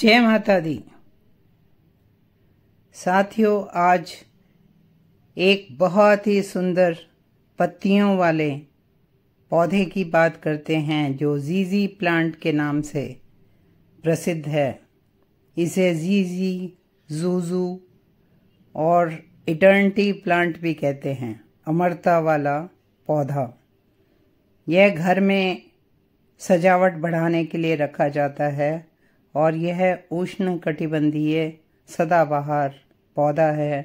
जय माता दी साथियों आज एक बहुत ही सुंदर पत्तियों वाले पौधे की बात करते हैं जो जीजी प्लांट के नाम से प्रसिद्ध है इसे जीजी जूजू और इटर्निटी प्लांट भी कहते हैं अमरता वाला पौधा यह घर में सजावट बढ़ाने के लिए रखा जाता है और यह उष्ण कटिबंधीय सदाबहार पौधा है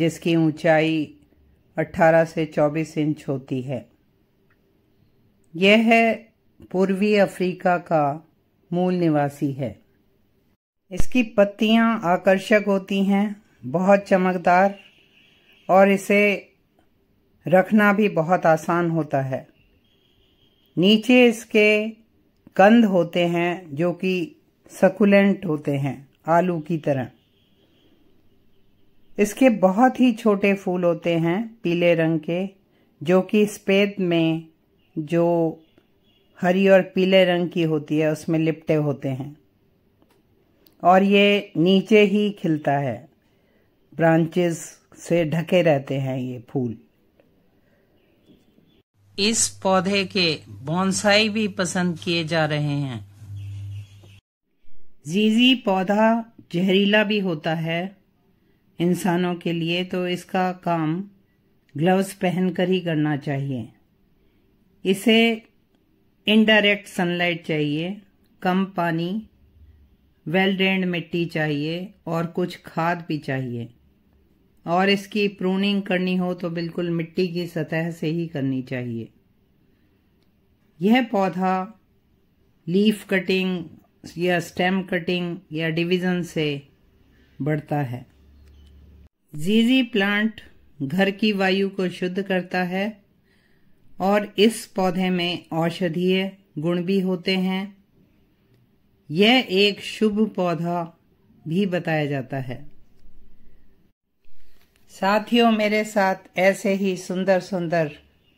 जिसकी ऊंचाई 18 से 24 इंच होती है यह पूर्वी अफ्रीका का मूल निवासी है इसकी पत्तियां आकर्षक होती हैं बहुत चमकदार और इसे रखना भी बहुत आसान होता है नीचे इसके कंद होते हैं जो कि सकुलेंट होते हैं आलू की तरह इसके बहुत ही छोटे फूल होते हैं पीले रंग के जो कि स्पेद में जो हरी और पीले रंग की होती है उसमें लिपटे होते हैं और ये नीचे ही खिलता है ब्रांचेस से ढके रहते हैं ये फूल इस पौधे के बॉन्साई भी पसंद किए जा रहे हैं जीजी पौधा जहरीला भी होता है इंसानों के लिए तो इसका काम ग्लव्स पहनकर ही करना चाहिए इसे इनडायरेक्ट सनलाइट चाहिए कम पानी वेल ड्रेंड मिट्टी चाहिए और कुछ खाद भी चाहिए और इसकी प्रूनिंग करनी हो तो बिल्कुल मिट्टी की सतह से ही करनी चाहिए यह पौधा लीफ कटिंग या स्टेम कटिंग या डिवीज़न से बढ़ता है जीजी प्लांट घर की वायु को शुद्ध करता है और इस पौधे में औषधीय गुण भी होते हैं यह एक शुभ पौधा भी बताया जाता है साथियों मेरे साथ ऐसे ही सुंदर सुंदर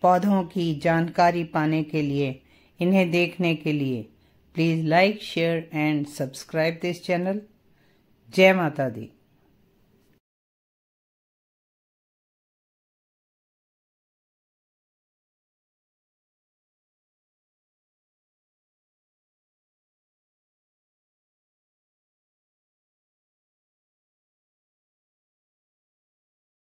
पौधों की जानकारी पाने के लिए इन्हें देखने के लिए Please like, share and subscribe this channel. Jai Mata Di.